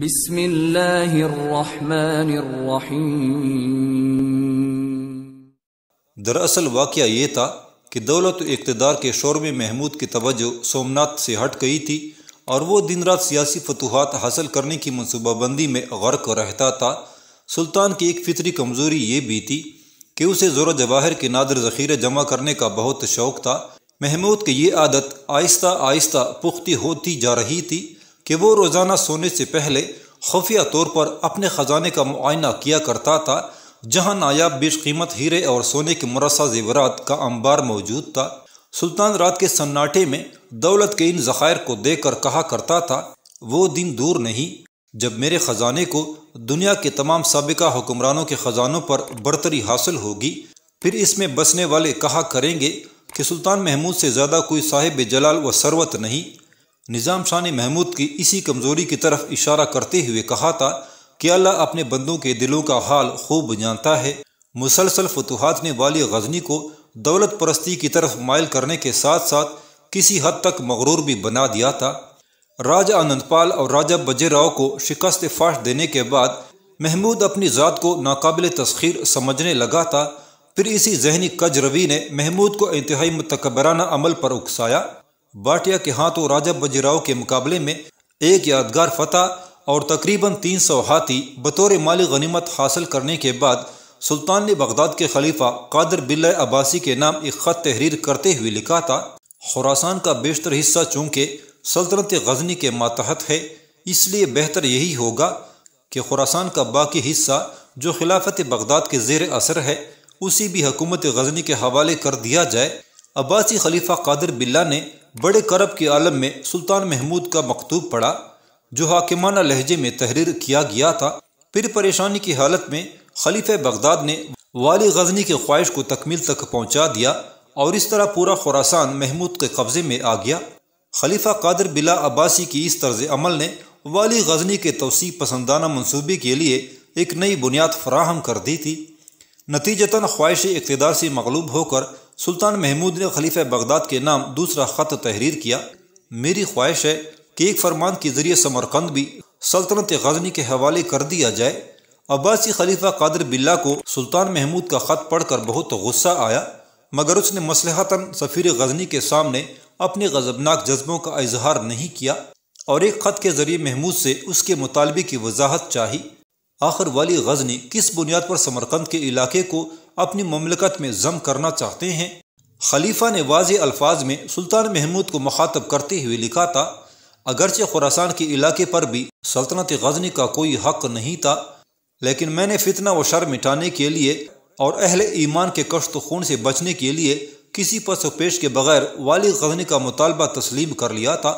बिस्मिल्लाहिर्रहमानिर्रहीम दरअसल वाक़ ये था कि दौलत इकतदार के शोर में महमूद की तवज्जो सोमनाथ से हट गई थी और वो दिन रात सियासी फतूहत हासिल करने की मनसूबाबंदी में गर्क रहता था सुल्तान की एक फितरी कमज़ोरी ये भी थी कि उसे ज़ोर जवाहर के नादर ज़ख़ीरे जमा करने का बहुत शौक़ था महमूद की ये आदत आहिस्ता आहिस्ता पुख्ती होती जा रही थी कि वो रोज़ाना सोने से पहले खुफिया तौर पर अपने ख़जाने का मुआयना किया करता था जहाँ नायाब बेशकीमत हीरे और सोने के मरसा जेवरात का अंबार मौजूद था सुल्तान रात के सन्नाटे में दौलत के इन ज़खायर को देख कर कहा करता था वो दिन दूर नहीं जब मेरे ख़जाने को दुनिया के तमाम सबका हुक्मरानों के ख़जानों पर बरतरी हासिल होगी फिर इसमें बसने वाले कहा करेंगे कि सुल्तान महमूद से ज़्यादा कोई साहिब जलाल व सरवत नहीं निज़ाम शाह ने महमूद की इसी कमज़ोरी की तरफ इशारा करते हुए कहा था कि अल्लाह अपने बंदों के दिलों का हाल खूब जानता है मुसलसल फतूहत ने वाली गजनी को दौलत परस्ती की तरफ मायल करने के साथ साथ किसी हद तक मगरूर भी बना दिया था राजा आनंदपाल और राजा बजे राव को शिकस्त फाश देने के बाद महमूद अपनी ज़ात को नाकबिल तस्खीर समझने लगा था फिर इसी जहनी कजरवी ने महमूद को इंतहाई मतकबराना अमल पर उकसाया बाटिया के हाथों राजा बजराव के मुकाबले में एक यादगार फतह और तकरीबन 300 हाथी बतौर माली गनीमत हासिल करने के बाद सुल्तान ने बगदाद के खलीफा कादर बिल्ला अब्बासी के नाम एक ख़त तहरीर करते हुए लिखा था खुरासान का बेशतर हिस्सा चूंकि सल्तनत गजनी के मातहत है इसलिए बेहतर यही होगा कि खुरासान का बाकी हिस्सा जो खिलाफत बगदाद के जेर असर है उसी भी हकूमत गजनी के हवाले कर दिया जाए अब्बासी खलीफा कादर बिल्ला ने बड़े करब के आलम में सुल्तान महमूद का मकतूब पड़ा जो हाकिमाना लहजे में तहरीर किया गया था फिर परेशानी की हालत में खलीफ बगदाद ने वाली गजनी के ख्वाहिश को तकमील तक पहुंचा दिया और इस तरह पूरा खुरासान महमूद के कब्ज़े में आ गया खलीफा कादर बिला अब्बासी की इस तर्ज अमल ने वाली गजनी के तोसी पसंदाना मनसूबे के लिए एक नई बुनियाद फराहम कर दी थी नतीजतन ख्वाहिश इकतदार से मकलूब होकर सुल्तान महमूद ने खलीफ बगदाद के नाम दूसरा ख़त तहरीर किया मेरी ख्वाहिश है कि एक फरमान के ज़रिए समरकंद भी सल्तनत गजनी के हवाले कर दिया जाए अब्बासी खलीफा कादर बिल्ला को सुल्तान महमूद का ख़त पढ़कर बहुत गुस्सा आया मगर उसने मसलहतन सफ़ीर गजनी के सामने अपने गजबनाक जज्बों का इजहार नहीं किया और एक ख़त के ज़रिए महमूद से उसके मुतालबे की वजाहत चाही आखिर वाली गजनी किस बुनियाद पर समरकंद के इलाके को अपनी ममलकत में जम करना चाहते हैं खलीफा ने वाज अल्फाज में सुल्तान महमूद को मखातब करते हुए लिखा था अगरचे खुरासान के इलाके पर भी सल्तनत गजनी का कोई हक नहीं था लेकिन मैंने फितना व शर मिटाने के लिए और अहल ईमान के कश्त खून से बचने के लिए किसी पस पेश के बगैर वाली गजनी का मुतालबा तस्लीम कर लिया था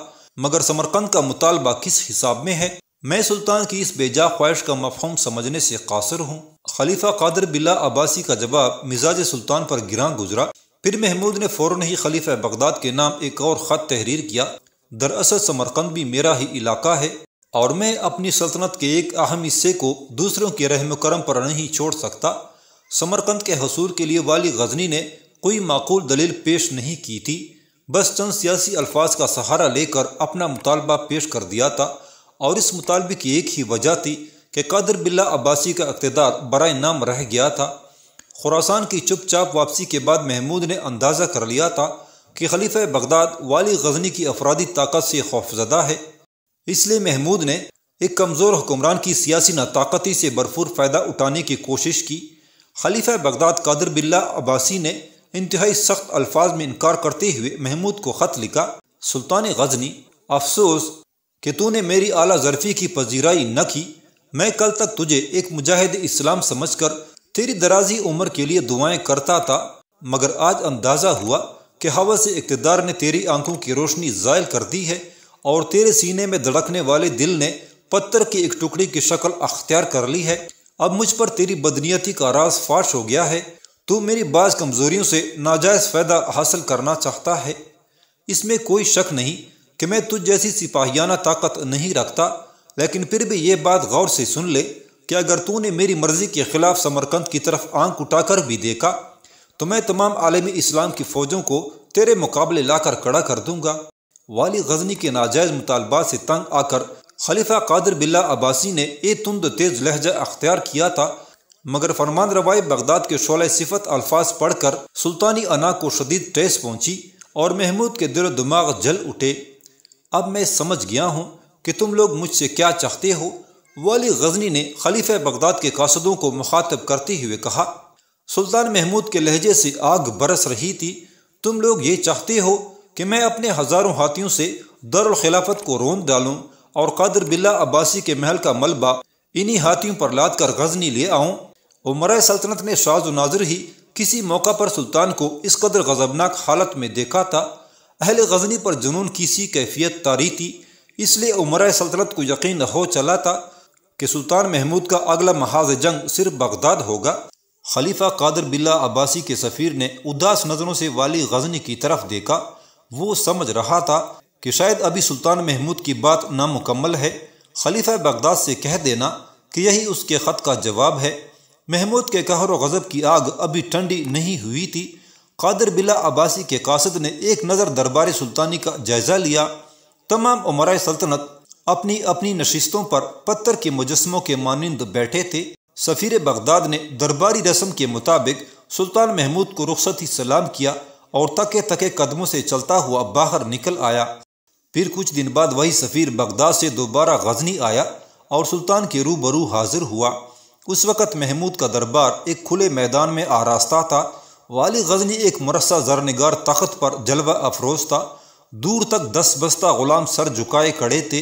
मगर समरकंद का मुतालबा किस हिसाब में है मैं सुल्तान की इस बेजा ख्वाहिश का मफहम समझने से कासर हूँ खलीफा कादर बिल्ला अब्बासी का जवाब मिजाज सुल्तान पर गिरा गुजरा फिर महमूद ने फ़ौरन ही खलीफा बगदाद के नाम एक और ख़त तहरीर किया दरअसल समरकंद भी मेरा ही इलाका है और मैं अपनी सल्तनत के एक अहम हिस्से को दूसरों के रहम करम पर नहीं छोड़ सकता समरकंद के हसूल के लिए वाली गजनी ने कोई माकूल दलील पेश नहीं की थी बस चंद सियासी अल्फाज का सहारा लेकर अपना मुतालबा पेश कर दिया था और इस मुतालबे की एक ही वजह थी कि कादर बिल्ला अब्बासी का अकतदार बर नाम रह गया था खुरासान की चुपचाप वापसी के बाद महमूद ने अंदाज़ा कर लिया था कि खलीफा बगदाद वाली गजनी की अफरादी ताकत से खौफजदा है इसलिए महमूद ने एक कमज़ोर हुक्मरान की सियासी नाताकती से भरपूर फ़ायदा उठाने की कोशिश की खलीफा बगदाद कादर बिल्ला अब्बासी ने इंतहाई सख्त अल्फाज में इनकार करते हुए महमूद को ख़त लिखा सुल्तान गजनी अफसोस कि तूने मेरी आला जरफी की पजीराई न की मैं कल तक तुझे एक मुजाहिद इस्लाम समझकर तेरी दराजी उम्र के लिए दुआएं करता था मगर आज अंदाज़ा हुआ कि हवा से इकतदार ने तेरी आंखों की रोशनी ज़ायल कर दी है और तेरे सीने में धड़कने वाले दिल ने पत्थर की एक टुकड़ी की शक्ल अख्तियार कर ली है अब मुझ पर तेरी बदनीयती का राज फाश हो गया है तू मेरी बाज़ कमज़ोरियों से नाजायज़ फ़ायदा हासिल करना चाहता है इसमें कोई शक नहीं कि मैं तुझ जैसी सिपाहियाना ताकत नहीं रखता लेकिन फिर भी ये बात गौर से सुन ले कि अगर तूने मेरी मर्ज़ी के ख़िलाफ़ समरकंद की तरफ आंख उठाकर भी देखा तो मैं तमाम आलमी इस्लाम की फ़ौजों को तेरे मुकाबले लाकर कड़ा कर दूंगा वाली गजनी के नाजायज़ मुतालबात से तंग आकर खलीफा कादर बिल्ला अब्बासी ने ए तुंद तेज लहजा अख्तियार किया था मगर फरमान रवाई बगदाद के शोल सिफत अल्फाज पढ़कर सुल्तानी अना को शदीद टेस पहुंची और महमूद के दिल दिमाग जल उठे अब मैं समझ गया हूँ कि तुम लोग मुझसे क्या चाहते हो वाली गजनी ने खलीफ बगदाद के कासदों को मुखातब करते हुए कहा सुल्तान महमूद के लहजे से आग बरस रही थी तुम लोग ये चाहते हो कि मैं अपने हज़ारों हाथियों से खिलाफत को रोन डालूं और कादर बिल्ला अब्बासी के महल का मलबा इन्हीं हाथियों पर लाद कर गजनी ले आऊं उमर सल्तनत ने शाज नाजर ही किसी मौका पर सुल्तान को इस कदर गजबनाक हालत में देखा था अहल गजनी पर जुनून की सी कैफियत तारी थी इसलिए उमर सल्तनत को यकीन हो चला था कि सुल्तान महमूद का अगला महाज जंग सिर्फ बगदाद होगा खलीफा कादर बिल्ला अब्बासी के सफ़ीर ने उदास नज़रों से वाली गजनी की तरफ देखा वो समझ रहा था कि शायद अभी सुल्तान महमूद की बात नामुकम्मल है खलीफा बगदाद से कह देना कि यही उसके ख़त का जवाब है महमूद के कहर गज़ब की आग अभी ठंडी नहीं हुई थी कादर बिल्ला अब्बासी के कासद ने एक नज़र दरबार सुल्तानी का जायज़ा लिया तमाम उमरा सल्तनत अपनी अपनी नशिस्तों पर पत्थर के मुजस्मों के मानंद बैठे थे सफ़ीर बगदाद ने दरबारी रस्म के मुताबिक सुल्तान महमूद को रुखसती सलाम किया और तके तके कदमों से चलता हुआ बाहर निकल आया फिर कुछ दिन बाद वही सफ़ीर बगदाद से दोबारा गजनी आया और सुल्तान के रूबरू हाजिर हुआ उस वक़्त महमूद का दरबार एक खुले मैदान में आरास्ता था वाली गजनी एक मरसा जरनगार ताकत पर जलवा अफरोज था दूर तक दस बस्ता गुलाम सर झुकाए खड़े थे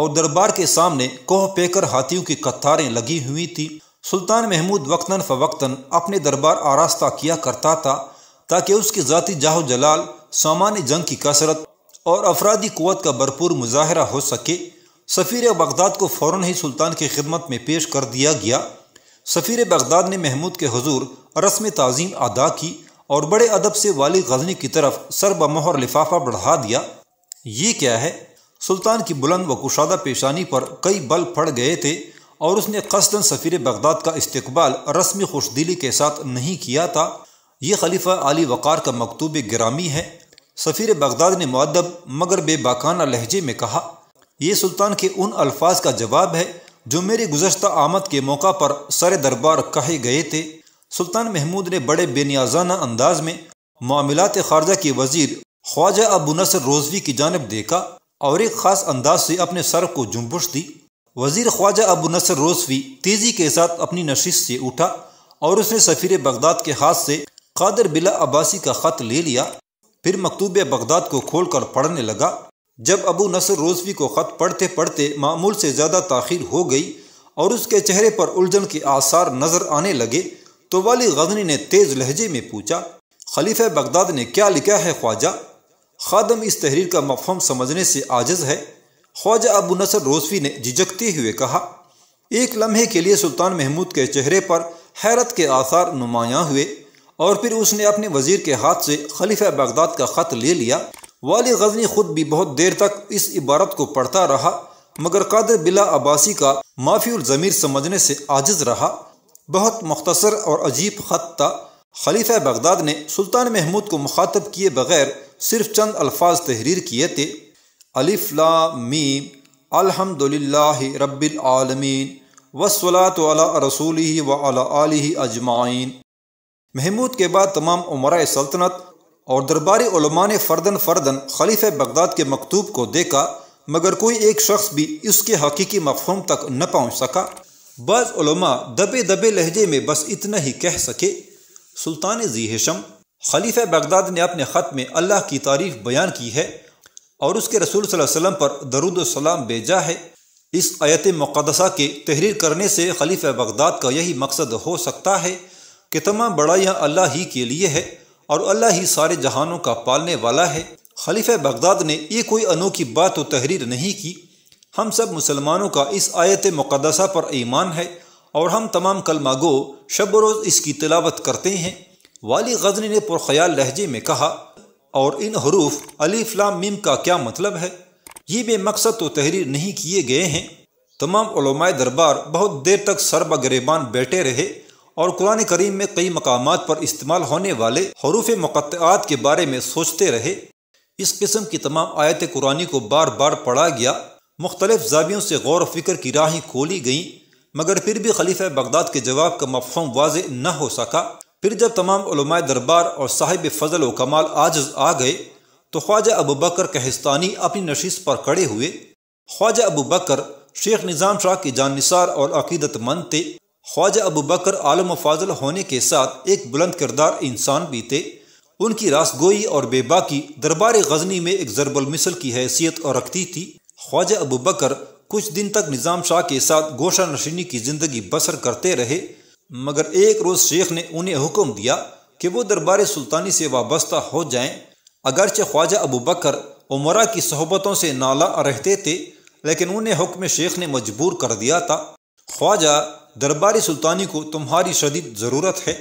और दरबार के सामने कोह पेकर हाथियों की कतारें लगी हुई थी सुल्तान महमूद वक्तन फवक्तन अपने दरबार आरास्ता किया करता था ताकि उसकी जाति जाहो जलाल सामान्य जंग की कसरत और अफराधी कुत का भरपूर मुजाहरा हो सके सफ़ीर बगदाद को फ़ौर ही सुल्तान की खिदमत में पेश कर दिया गया सफ़ीर बगदाद ने महमूद के हजूर रस्म तज़ीम अदा की और बड़े अदब से वाली गजनी की तरफ सर बमोहर लिफाफा बढ़ा दिया ये क्या है सुल्तान की बुलंद व कुशादा पेशानी पर कई बल फड़ गए थे और उसने कसदन सफ़ीर बगदाद का इस्तबाल रस्मी खुश दिली के साथ नहीं किया था ये खलीफा अली वक़ार का मकतूब ग्रामी है सफ़ीर बगदाद ने मदब मगर बेबाकाना लहजे में कहा यह सुल्तान के उन अल्फाज का जवाब है जो मेरे गुजशत आमद के मौका पर सर दरबार कहे गए थे सुल्तान महमूद ने बड़े बेनियाजाना अंदाज में मामलात खारजा के वजीर ख्वाजा अबू नसर रोजवी की जानब देखा और एक खास अंदाज से अपने सर को जुम्बुश दी वजीर ख्वाजा अबू नसर रोजवी तेजी के साथ अपनी नशिश से उठा और उसने सफ़ीर बगदाद के हाथ से कादर बिला अब्बासी का ख़त ले लिया फिर मकतूब बगदाद को खोल कर पढ़ने लगा जब अबू नसर रोजवी को ख़त पढ़ते पढ़ते मामूल से ज़्यादा ताखिर हो गई और उसके चेहरे पर उलझन के आसार नज़र आने लगे तो वाली गजनी ने तेज लहजे में पूछा खलीफ बगदाद ने क्या लिखा है ख्वाजा खादम इस तहरीर का मफहम समझने से आजज है ख्वाजा अबू नसर रोसवी ने झिझकते हुए कहा एक लम्हे के लिए सुल्तान महमूद के चेहरे पर हैरत के आसार नुमाया हुए और फिर उसने अपने वजीर के हाथ से खलीफा बगदाद का ख़त ले लिया वाली गजनी खुद भी बहुत देर तक इस इबारत को पढ़ता रहा मगर कादर बिला अब्बासी का माफी ज़मीर समझने से आजिज रहा बहुत मख्तसर और अजीब ख़त था खलीफा बगदाद ने सुल्तान महमूद को मुखातब किए बगैर सिर्फ चंद अल्फाज तहरीर किए थे अलिफ्ला मीम रबालमीन वसलात वाला रसूल ही आलि अजमाइन महमूद के बाद तमाम उमरा सल्तनत और दरबारी ने फ़र्दन फ़र्दन खलीफ बगदाद के मकतूब को देखा मगर कोई एक शख्स भी इसके हकीकी मफहम तक न पहुँच सका बाज़ दबे दबे लहजे में बस इतना ही कह सके सुल्तान जी हशम खलीफ बगदाद ने अपने ख़त में अल्लाह की तारीफ बयान की है और उसके रसूल वसम पर दरुद सलाम भेजा है इस आयत मुकदसा के तहरीर करने से खलीफ बगदाद का यही मकसद हो सकता है कि तमाम बड़ाइयाँ अल्लाह ही के लिए है और अल्लाह ही सारे जहानों का पालने वाला है खलीफ बगदाद ने ये कोई अनोखी बात तो तहरीर नहीं की हम सब मुसलमानों का इस आयत मुकदसा पर ईमान है और हम तमाम कलमागो शब रोज़ इसकी तिलावत करते हैं वाली गजनी ने पुरख्याल लहजे में कहा और इन हरूफ अलीफ्लाम मीम का क्या मतलब है ये मकसद तो तहरीर नहीं किए गए हैं तमाम दरबार बहुत देर तक सरब गरेबान बैठे रहे और कुरान करीम में कई मकाम पर इस्तेमाल होने वाले हरूफ मक़ात के बारे में सोचते रहे इस किस्म की तमाम आयत कुरानी को बार बार पढ़ा गया मुख्तलिफ जावियों से गौर फिक्र की राहें खोली गईं मगर फिर भी खलीफा बगदाद के जवाब का मफहम वाज न हो सका फिर जब तमाम दरबार और साहिब फजल व कमाल आजज आ गए तो ख्वाजा अबू बकर कहस्तानी अपनी नशीस पर खड़े हुए ख्वाजा अबू बकर शेख निज़ाम शाह की जान निसार और अकीदतमंद थे ख्वाजा अबू बकर आलम फाजल होने के साथ एक बुलंद किरदार इंसान भी थे उनकी रासगोई और बेबाकी दरबार गजनी में एक जरबुलमिसल की हैसियत और रखती थी ख्वाजा अबू बकर कुछ दिन तक निज़ाम शाह के साथ गोशा नशीनी की ज़िंदगी बसर करते रहे मगर एक रोज़ शेख ने उन्हें हुक्म दिया कि वो दरबार सुल्तानी से वाबस्ता हो जाएं अगरचे ख्वाजा अबू बकर उमरा की सहबतों से नाला रहते थे लेकिन उन्हें हुक्म शेख ने मजबूर कर दिया था ख्वाजा दरबारी सुल्तानी को तुम्हारी शदीद ज़रूरत है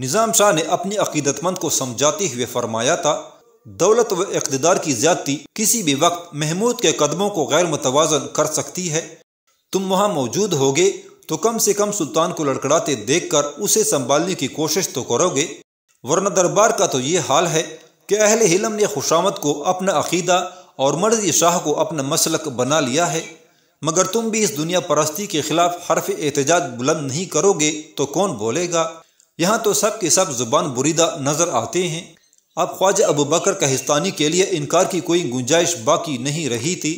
निज़ाम शाह ने अपनी अकीदतमंद को समझाते हुए फरमाया था दौलत व इकतदार की ज्यादती किसी भी वक्त महमूद के कदमों को गैर मुतवाजन कर सकती है तुम वहाँ मौजूद होगे तो कम से कम सुल्तान को लड़कड़ाते देख कर उसे संभालने की कोशिश तो करोगे वरना दरबार का तो ये हाल है कि अहल हिलम ने खुशामद को अपना अकीदा और मर्जी शाह को अपना मसलक बना लिया है मगर तुम भी इस दुनिया परस्ती के खिलाफ हरफ एहतजाज बुलंद नहीं करोगे तो कौन बोलेगा यहाँ तो सब के सब जुबान बुरीदा नजर आते हैं अब ख्वाजा अबू बकर कहिस्तानी के लिए इनकार की कोई गुंजाइश बाकी नहीं रही थी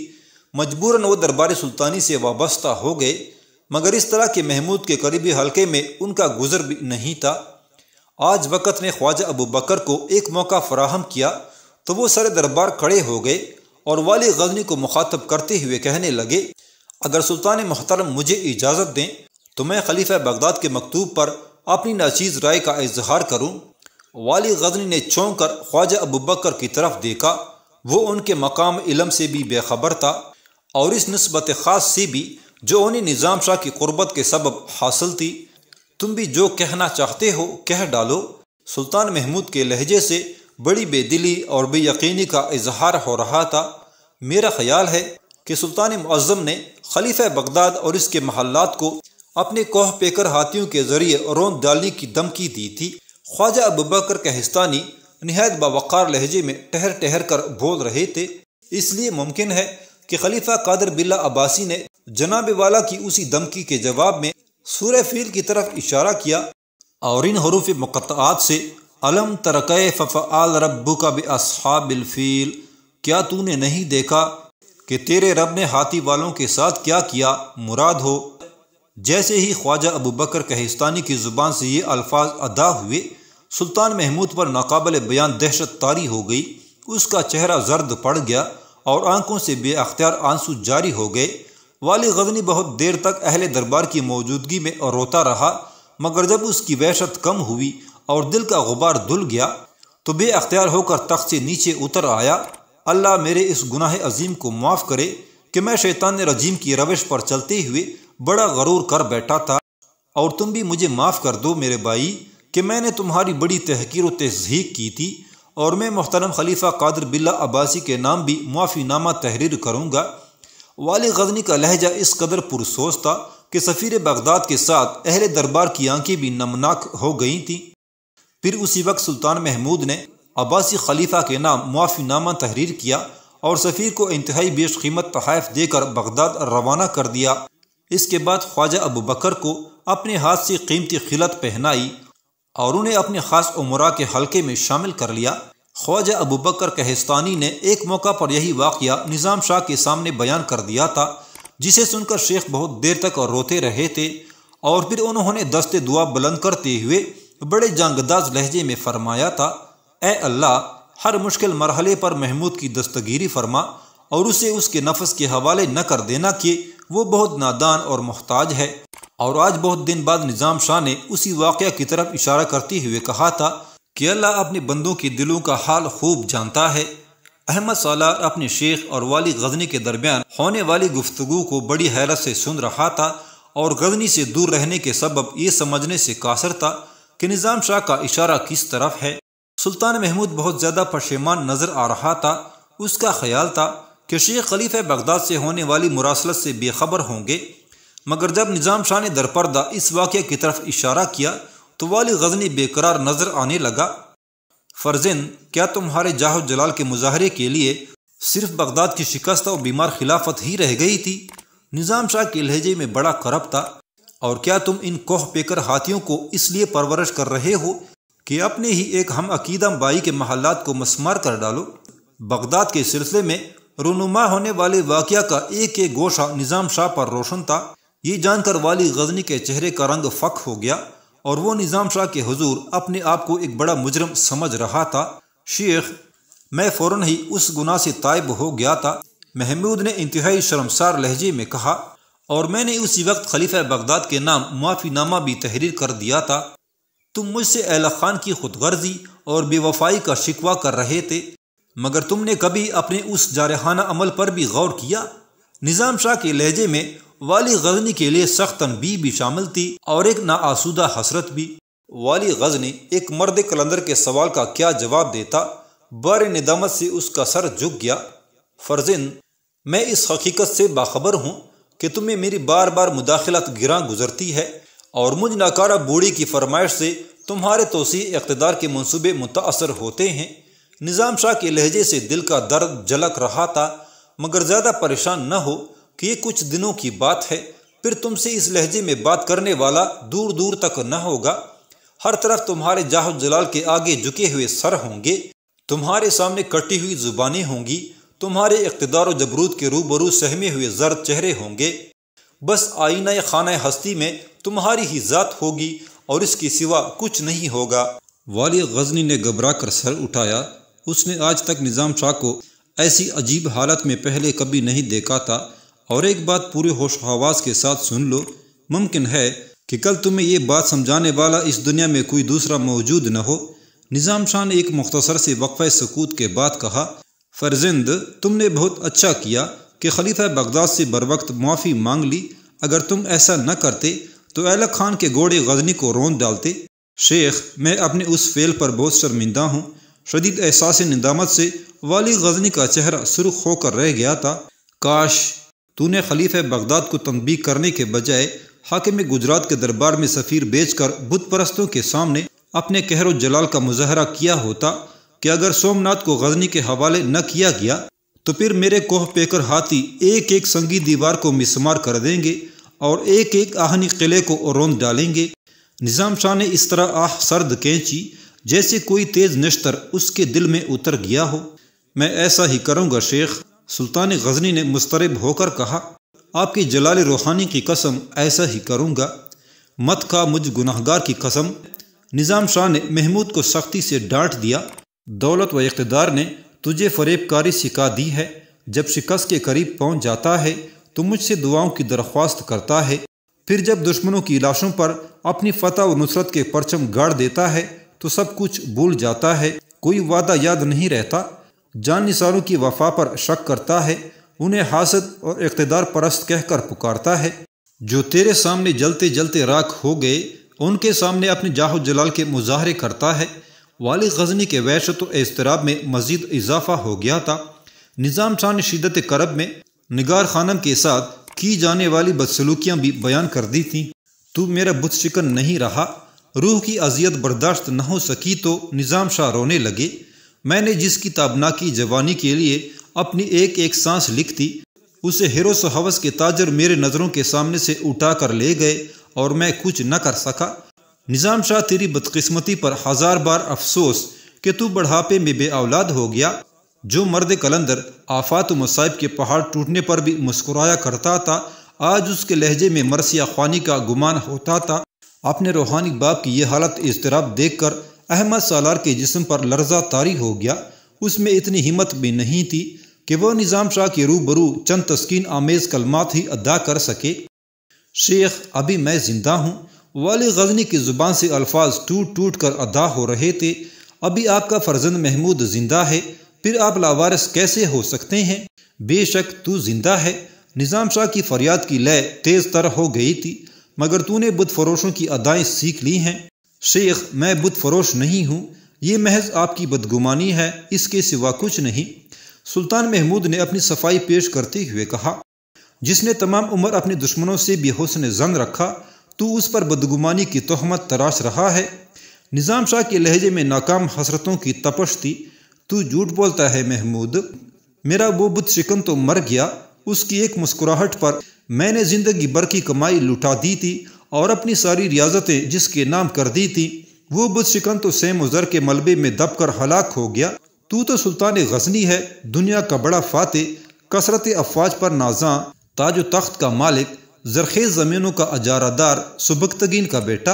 मजबूरन वो दरबार सुल्तानी से वाबस्ता हो गए मगर इस तरह के महमूद के करीबी हलके में उनका गुजर भी नहीं था आज वक़्त ने ख्वाजा अबू बकर को एक मौका फराहम किया तो वो सर दरबार खड़े हो गए और वाली गजनी को मुखातब करते हुए कहने लगे अगर सुल्तान मोहतरम मुझे इजाज़त दें तो मैं खलीफा बगदाद के मकतूब पर अपनी नाचीज़ राय का इजहार करूँ वाली गजनी ने चौंक कर ख्वाजा अबू बकर की तरफ देखा वो उनके मकाम इलम से भी बेखबर था और इस नस्बत ख़ास से भी जो उन्हें निज़ाम शाह की कुर्बत के सबब हासिल थी तुम भी जो कहना चाहते हो कह डालो सुल्तान महमूद के लहजे से बड़ी बेदिली और बेयकनी का इजहार हो रहा था मेरा ख्याल है कि सुल्तान मज़म ने खलीफा बगदाद और इसके महल्लात को अपने कोह पेकर हाथियों के ज़रिए रोन डालने की धमकी दी थी ख्वाजा अबू बकर के नहायत बावकार लहजे में ठहर ठहर कर बोल रहे थे इसलिए मुमकिन है कि खलीफा कादर बिल्ला अब्बासी ने जनाब वाला की उसी धमकी के जवाब में सूर्य फील की तरफ इशारा किया और इन हरूफ मक़ात से अलम तरक फ़फ़ाल रब्बू का फील क्या तूने नहीं देखा कि तेरे रब ने हाथी वालों के साथ क्या किया मुराद हो जैसे ही ख्वाजा अबू बकर कहिस्तानी की ज़ुबान से ये अल्फाज अदा हुए सुल्तान महमूद पर नाकबल बयान दहशत तारी हो गई उसका चेहरा जर्द पड़ गया और आंखों से अख्तियार आंसू जारी हो गए वाली गजनी बहुत देर तक अहल दरबार की मौजूदगी में रोता रहा मगर जब उसकी वहशत कम हुई और दिल का गुबार धुल गया तो अख्तियार होकर तख्त से नीचे उतर आया अल्लाह मेरे इस गुनाह अजीम को माफ़ करे कि मैं शैतान रजीम की रविश पर चलते हुए बड़ा गरूर कर बैठा था और तुम भी मुझे माफ़ कर दो मेरे भाई कि मैंने तुम्हारी बड़ी तहकीर तहजीक की थी और मैं मोहतरम खलीफा कादर बिल्ला अब्बासी के नाम भी मुआफीनामा तहरीर करूँगा वाल गजनी का लहजा इस कदर पुरसोस था कि सफ़ीर बगदाद के साथ अहले दरबार की आंखें भी नमनाक हो गई थीं फिर उसी वक्त सुल्तान महमूद ने अब्बासी खलीफा के नाम नामा तहरीर किया और सफ़ीर को इंतहाई बेशमत तहफ़ देकर बगदाद रवाना कर दिया इसके बाद ख्वाजा अबू बकर को अपने हाथ से कीमती खिलत पहनाई और उन्हें अपने ख़ास उमरा के हल्के में शामिल कर लिया ख्वाजा अबू बकर कहस्तानी ने एक मौका पर यही वाक़ निज़ाम शाह के सामने बयान कर दिया था जिसे सुनकर शेख बहुत देर तक रोते रहे थे और फिर उन्होंने दस्ते दुआ बुलंद करते हुए बड़े जंगदाज लहजे में फरमाया था ए अल्लाह हर मुश्किल मरहले पर महमूद की दस्तगीरी फरमा और उसे उसके नफस के हवाले न कर देना कि वो बहुत नादान और मोहताज है और आज बहुत दिन बाद निज़ाम शाह ने उसी वाक़ की तरफ इशारा करते हुए कहा था कि अल्लाह अपने बंदों के दिलों का हाल खूब जानता है अहमद सालार अपने शेख और वाली गजनी के दरमियान होने वाली गुफ्तु को बड़ी हैरत से सुन रहा था और गजनी से दूर रहने के सबब ये समझने से कासर था कि निज़ाम शाह का इशारा किस तरफ है सुल्तान महमूद बहुत ज़्यादा पशेमान नज़र आ रहा था उसका ख्याल था कि शेख खलीफे बगदाद से होने वाली मुरासलत से बेखबर होंगे मगर जब निज़ाम शाह ने दरपर्दा इस वाक्य की तरफ इशारा किया तो वाली गजनी बेकरार नज़र आने लगा फर्जन क्या तुम्हारे जाहो जलाल के मुजाहरे के लिए सिर्फ बगदाद की शिकस्त और बीमार खिलाफत ही रह गई थी निज़ाम शाह के लहजे में बड़ा करप था और क्या तुम इन कोह पेकर हाथियों को इसलिए परवरिश कर रहे हो कि अपने ही एक हम अकीदम बाई के महलात को मस्मार कर डालो बगदाद के सिलसिले में रूनुमा होने वाले वाक़ का एक एक गोशा निज़ाम शाह पर रोशन था ये जानकर वाली गजनी के चेहरे का रंग फ़क हो गया और वो निज़ाम शाह के हजूर अपने आप को एक बड़ा मुजरम समझ रहा था शेख मैं फौरन ही उस गुना से तायब हो गया था महमूद ने इंतहाई शर्मसार लहजे में कहा और मैंने उसी वक्त खलीफा बगदाद के नाम माफ़ीनामा भी तहरीर कर दिया था तुम मुझसे अहला खान की खुदगर्जी और बेवफाई का शिकवा कर रहे थे मगर तुमने कभी अपने उस जारहाना अमल पर भी गौर किया निज़ाम शाह के लहजे में वाली गजनी के लिए सख्त तनबी भी शामिल थी और एक आसूदा हसरत भी वाली गजनी एक मर्द कलंदर के सवाल का क्या जवाब देता बर निदामत से उसका सर झुक गया फर्जिन मैं इस हकीकत से बाखबर हूँ कि तुम्हें मेरी बार बार मुदाखलत गिरा गुजरती है और मुझ नाकारा बूढ़ी की फरमाइश से तुम्हारे तोसी इकतदार के मनसूबे मुतासर होते हैं निज़ाम शाह के लहजे से दिल का दर्द झलक रहा था मगर ज़्यादा परेशान न हो कि ये कुछ दिनों की बात है फिर तुमसे इस लहजे में बात करने वाला दूर दूर तक न होगा हर तरफ तुम्हारे जाह जलाल के आगे झुके हुए सर होंगे तुम्हारे सामने कटी हुई जुबानें होंगी तुम्हारे इकतदार जबरूद के रूबरू सहमे हुए जर्द चेहरे होंगे बस आईना खाना हस्ती में तुम्हारी ही ज़ात होगी और इसके सिवा कुछ नहीं होगा वाली गजनी ने घबरा कर सर उठाया उसने आज तक निज़ाम शाह को ऐसी अजीब हालत में पहले कभी नहीं देखा था और एक बात पूरे होश हवास के साथ सुन लो मुमकिन है कि कल तुम्हें ये बात समझाने वाला इस दुनिया में कोई दूसरा मौजूद न हो निज़ाम शाह ने एक मुख्तसर से वक्फ़ सकूत के बाद कहा फर्जिंद तुमने बहुत अच्छा किया कि खलीफा बगदाद से बर वक्त माफ़ी मांग ली अगर तुम ऐसा न करते तो अलग खान के घोड़े गजनी को रोन डालते शेख मैं अपने उस फेल पर बहुत शर्मिंदा हूँ शदीद एहसास निदामत से वाली गजनी का चेहरा सुर्ख होकर रह गया था काश तूने खलीफ बगदाद को तनबी करने के बजाय हाकिम गुजरात के दरबार में सफ़ीर बेचकर बुत परस्तों के सामने अपने कहर जलाल का मुजाहरा किया होता कि अगर सोमनाथ को गजनी के हवाले न किया गया तो फिर मेरे कोह पेकर हाथी एक एक संगी दीवार को मिसमार कर देंगे और एक एक आहनी किले को रोंद डालेंगे निज़ाम शाह ने इस तरह आह सर्द कैंची जैसे कोई तेज नश्तर उसके दिल में उतर गया हो मैं ऐसा ही करूँगा शेख सुल्तान गजनी ने मुस्तरब होकर कहा आपकी जलाल रूहानी की कसम ऐसा ही करूँगा मत का मुझ गुनाहगार की कसम निज़ाम शाह ने महमूद को सख्ती से डांट दिया दौलत व इकतदार ने तुझे फरेबकारी सिखा दी है जब शिकस्त के करीब पहुंच जाता है तो मुझसे दुआओं की दरख्वास्त करता है फिर जब दुश्मनों की लाशों पर अपनी फतह व नुसरत के परचम गाड़ देता है तो सब कुछ भूल जाता है कोई वादा याद नहीं रहता जान निसारों की वफा पर शक करता है उन्हें हासद और इकतदार परस्त कहकर पुकारता है जो तेरे सामने जलते जलते राख हो गए उनके सामने अपने जाहो जलाल के मुजाहरे करता है वाली गजनी के वहशत तो एजतराब में मजीद इजाफा हो गया था निज़ाम शाह ने शिदत करब में निगार खानम के साथ की जाने वाली बदसलूकियाँ भी बयान कर दी थी तू मेरा बुत शिकन नहीं रहा रूह की अजियत बर्दाश्त न हो सकी तो निज़ाम शाह रोने लगे मैंने जिसकी की जवानी के लिए अपनी एक एक सांस लिख दी उसे हिरोस हवस के ताजर मेरे नज़रों के सामने से उठा कर ले गए और मैं कुछ न कर सका निज़ाम शाह तेरी बदकिस्मती पर हज़ार बार अफसोस कि तू बढ़ापे में बे औलाद हो गया जो मर्द कलंदर आफात मसाइब के पहाड़ टूटने पर भी मुस्कुराया करता था आज उसके लहजे में मरसिया खानी का गुमान होता था अपने रूहानी बाप की यह हालत इसतराब देख कर अहमद सालार के जिसम पर लर्जा तारी हो गया उसमें इतनी हिम्मत भी नहीं थी कि वह निज़ाम शाह के रूबरू चंद तस्किन आमेज़ कलमात ही अदा कर सके शेख अभी मैं ज़िंदा हूँ वाले गजनी की ज़ुबान से अल्फाज टूट टूट कर अदा हो रहे थे अभी आपका फर्जंद महमूद ज़िंदा है फिर आप लावारस कैसे हो सकते हैं बेशक तू ज़िंदा है निज़ाम शाह की फरियाद की लय तेज़ तर हो गई थी मगर तूने बुत फरोशों की अदाएँ सीख ली हैं शेख मैं बुत फरोश नहीं हूँ ये महज आपकी बदगुमानी है इसके सिवा कुछ नहीं सुल्तान महमूद ने अपनी सफाई पेश करते हुए कहा जिसने तमाम उम्र अपने दुश्मनों से बेहसन जन रखा तो उस पर बदगुमानी की तहमत तराश रहा है निज़ाम शाह के लहजे में नाकाम हसरतों की तपश थी तू झूठ बोलता है महमूद मेरा वो बुत शिकन तो मर गया उसकी एक मुस्कुराहट पर मैंने ज़िंदगी भर की कमाई लुटा दी थी और अपनी सारी रियाजतें जिसके नाम कर दी थी वो बुद्ध शिकन तो सैम उजर के मलबे में दबकर हलाक हो गया तू तो सुल्तान गजनी है दुनिया का बड़ा फाते कसरत अफवाज पर नाजा ताजो तख्त का मालिक जरखेज ज़मीनों का अजारादार सुबकतगीन का बेटा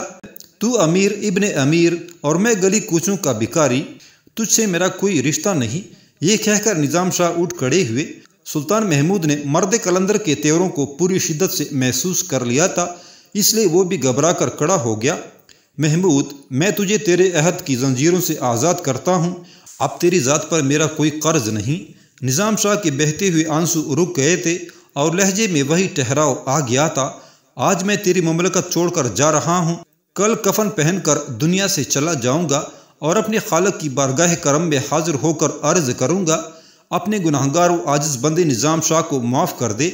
तू अमीर इबन अमीर और मैं गली कूचों का भिकारी तुझसे मेरा कोई रिश्ता नहीं ये कहकर निज़ाम शाह उठ खड़े हुए सुल्तान महमूद ने मर्द कलंदर के तेवरों को पूरी शिद्दत से महसूस कर लिया था इसलिए वो भी घबरा कर खड़ा हो गया महमूद मैं तुझे तेरे अहद की जंजीरों से आज़ाद करता हूँ अब तेरी ज़ात पर मेरा कोई कर्ज नहीं निज़ाम शाह के बहते हुए आंसू रुक गए थे और लहजे में वही ठहराव आ गया था आज मैं तेरी ममलकत छोड़कर जा रहा हूँ कल कफन पहनकर दुनिया से चला जाऊँगा और अपने खालक की बारगाह करम में हाजिर होकर अर्ज करूँगा अपने गुनाहगार व आजिज बंदे निज़ाम शाह को माफ़ कर दे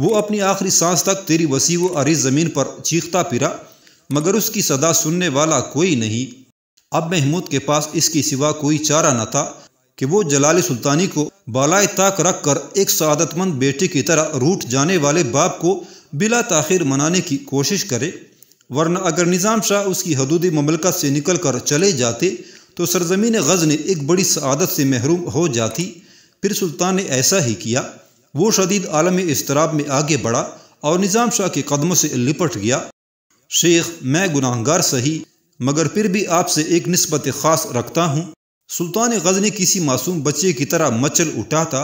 वो अपनी आखिरी सांस तक तेरी वसी व अरे ज़मीन पर चीखता फिरा मगर उसकी सदा सुनने वाला कोई नहीं अब महमूद के पास इसके सिवा कोई चारा न था कि वो जलाल सुल्तानी को बालाए ताक रख कर एक सदतमंद बेटे की तरह रूठ जाने वाले बाप को बिला तखिर मनाने की कोशिश करे वरना अगर निज़ाम शाह उसकी हदूदी ममलकत से निकल कर चले जाते तो सरजमीन गज़ ने एक बड़ी सदत से महरूम हो जाती फिर सुल्तान ने ऐसा ही किया वो शदीद आलम इसतराब में आगे बढ़ा और निज़ाम शाह के कदमों से लिपट गया शेख मैं गुनाहगार सही मगर फिर भी आपसे एक नस्बत ख़ास रखता हूँ सुल्तान गज़नी किसी मासूम बच्चे की तरह मचल उठा था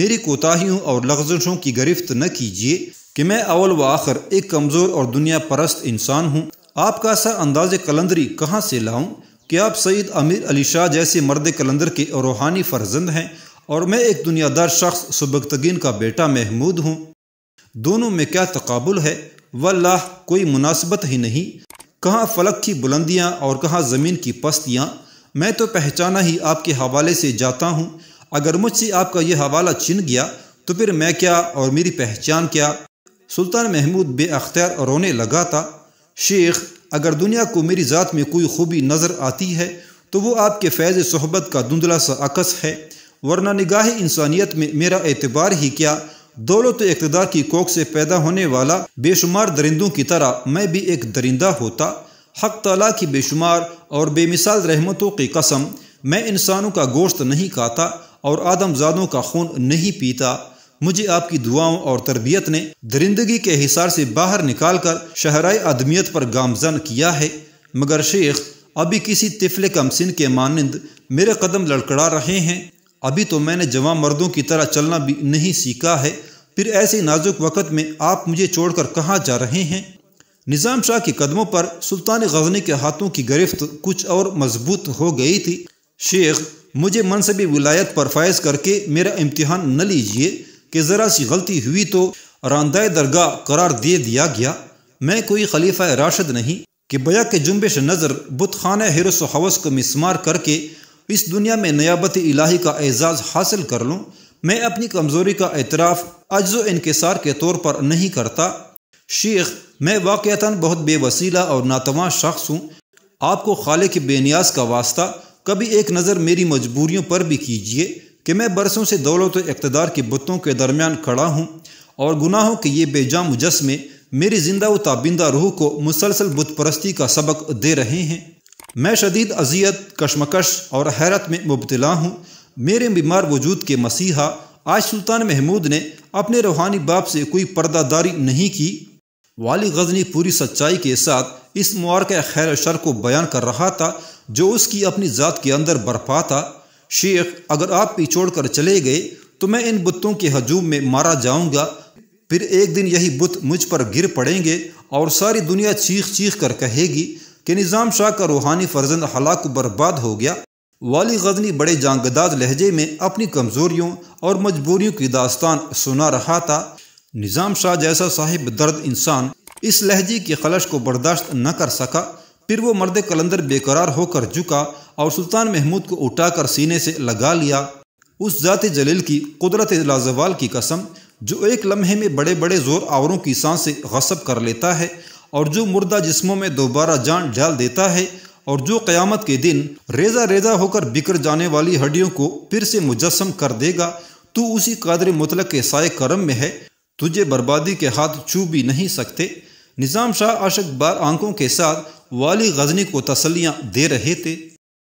मेरी कोताहियों और लफ्जशों की गिरफ्त न कीजिए कि मैं अवल व आखिर एक कमज़ोर और दुनिया परस्त इंसान हूँ आपका सा अंदाज कलंदरी कहाँ से लाऊं कि आप सईद अमीर अली शाह जैसे मर्द कलंदर के रूहानी फर्जंद हैं और मैं एक दुनियादार शख्स सुबगतगीन का बेटा महमूद हूँ दोनों में क्या तकबुल है वल्लाह कोई मुनासबत ही नहीं कहाँ फलक की बुलंदियाँ और कहाँ ज़मीन की पस्तियाँ मैं तो पहचाना ही आपके हवाले से जाता हूँ अगर मुझसे आपका यह हवाला छिन गया तो फिर मैं क्या और मेरी पहचान क्या सुल्तान महमूद अख्तियार रोने लगा था शेख अगर दुनिया को मेरी ज़ात में कोई खूबी नज़र आती है तो वो आपके फैज़ सहबत का धुंधला सा अकस है वरना निगाह इंसानियत में मेरा एतबार ही क्या दौलत इकतदार की कोख से पैदा होने वाला बेशुमार दरिंदों की तरह मैं भी एक दरिंदा होता हक तला की बेशुमार और बेमिसाल रहमतों की कसम मैं इंसानों का गोश्त नहीं खाता और आदमजादों का खून नहीं पीता मुझे आपकी दुआओं और तरबियत ने दरिंदगी के हिसार से बाहर निकाल कर शहराई आदमियत पर गामजन किया है मगर शेख अभी किसी तिफले कमसिन के मानंद मेरे कदम लड़कड़ा रहे हैं अभी तो मैंने जवा मर्दों की तरह चलना भी नहीं सीखा है फिर ऐसे नाजुक वक़्त में आप मुझे छोड़कर कहाँ जा रहे हैं निज़ाम शाह के कदमों पर सुल्तान गजनी के हाथों की गिरफ्त कुछ और मजबूत हो गई थी शेख मुझे मनसबी विलायत पर फायज़ करके मेरा इम्तिहान न लीजिए कि ज़रा सी गलती हुई तो रानदाय दरगाह करार दे दिया गया मैं कोई खलीफा राशद नहीं कि बया के जुम्बिश नज़र बुत खाना हिरस हवस को मिसमार करके इस दुनिया में नयाबत इलाही का एजाज़ हासिल कर लूँ मैं अपनी कमज़ोरी का एतराफ़ अजो इनकसार के तौर पर नहीं करता शेख मैं वाक़ता बहुत बेवसीला और नातवा शख्स हूँ आपको खाले के बेनियाज का वास्ता कभी एक नज़र मेरी मजबूरियों पर भी कीजिए कि मैं बरसों से दौलत इकतदार के बुतों के दरमियान खड़ा हूँ और गुनाहों के ये बेजाम मुजस्मे मेरी जिंदा व ताबिंदा रूह को मुसलसल बुतप्रस्ती का सबक दे रहे हैं मैं शदीद अजियत कशमकश और हैरत में मुबतला हूँ मेरे बीमार वजूद के मसीहा आज सुल्तान महमूद ने अपने रूहानी बाप से कोई पर्दादारी नहीं की वाली गजनी पूरी सच्चाई के साथ इस के खैर शर को बयान कर रहा था जो उसकी अपनी ज़ात के अंदर बर्पा था शेख अगर आप पिछोड़ कर चले गए तो मैं इन बुतों के हजूम में मारा जाऊंगा फिर एक दिन यही बुत मुझ पर गिर पड़ेंगे और सारी दुनिया चीख चीख कर कहेगी कि निज़ाम शाह का रूहानी फर्जंद हलाक बर्बाद हो गया वाली गजनी बड़े जांगदाज लहजे में अपनी कमज़ोरियों और मजबूरियों की दास्तान सुना रहा था निज़ाम शाह जैसा साहिब दर्द इंसान इस लहजे की खलश को बर्दाश्त न कर सका फिर वो मर्द कलंदर बेकरार होकर झुका और सुल्तान महमूद को उठाकर सीने से लगा लिया उस जाति जलील की कुदरत लाजवाल की कसम जो एक लम्हे में बड़े बड़े ज़ोर आवरों की सांस से गसब कर लेता है और जो मुर्दा जिस्मों में दोबारा जान डाल देता है और जो क़यामत के दिन रेजा रेजा होकर बिखर जाने वाली हड्डियों को फिर से मुजस्म कर देगा तू उसी कादर मुतलक के साय करम में है तुझे बर्बादी के हाथ छू भी नहीं सकते निज़ाम शाह बार आंखों के साथ वाली गजनी को तसलियाँ दे रहे थे